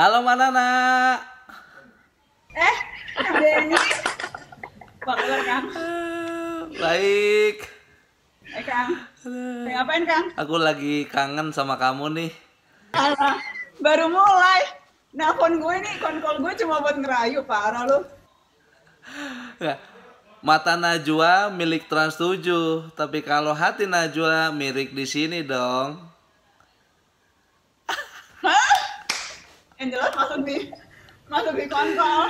Halo Manana. Eh, Denny. Bakalan Kang. Baik. Eh Kang. Eh, ngapain Kang? Aku lagi kangen sama kamu nih. Alah, baru mulai. Nelfon gue nih, konkol gue cuma buat ngerayu, parah lu. Ya, mata Najwa milik Trans 7, tapi kalau hati Najwa milik di sini dong. yang jelas masuk di masuk di kontrol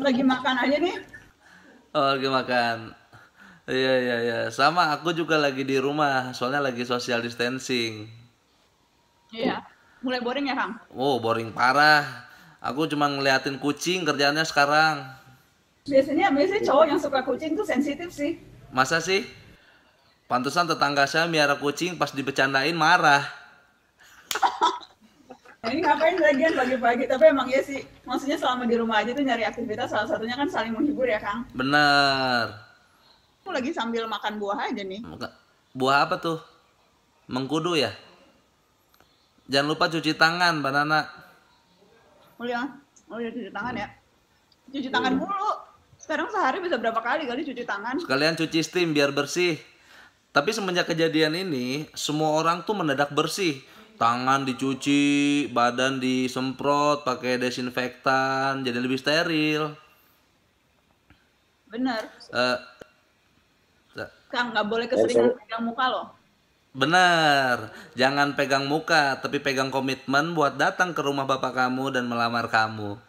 lagi makan aja nih oh lagi makan iya iya iya sama aku juga lagi di rumah soalnya lagi social distancing iya mulai boring ya kang oh, boring parah aku cuma ngeliatin kucing kerjaannya sekarang biasanya biasanya cowok yang suka kucing tuh sensitif sih masa sih pantesan tetangga saya miara kucing pas dibecandain marah ini ngapain lagian pagi-pagi tapi emang ya sih maksudnya selama di rumah aja tuh nyari aktivitas salah satunya kan saling menghibur ya kang bener aku lagi sambil makan buah aja nih buah apa tuh mengkudu ya jangan lupa cuci tangan banana Mulia, mulia cuci tangan ya hmm. cuci tangan hmm. mulu sekarang sehari bisa berapa kali kali cuci tangan sekalian cuci steam biar bersih tapi semenjak kejadian ini semua orang tuh mendadak bersih tangan dicuci, badan disemprot pakai desinfektan, jadi lebih steril. Benar. Uh, Kang nggak boleh keseringan pegang muka loh. Benar, jangan pegang muka, tapi pegang komitmen buat datang ke rumah bapak kamu dan melamar kamu.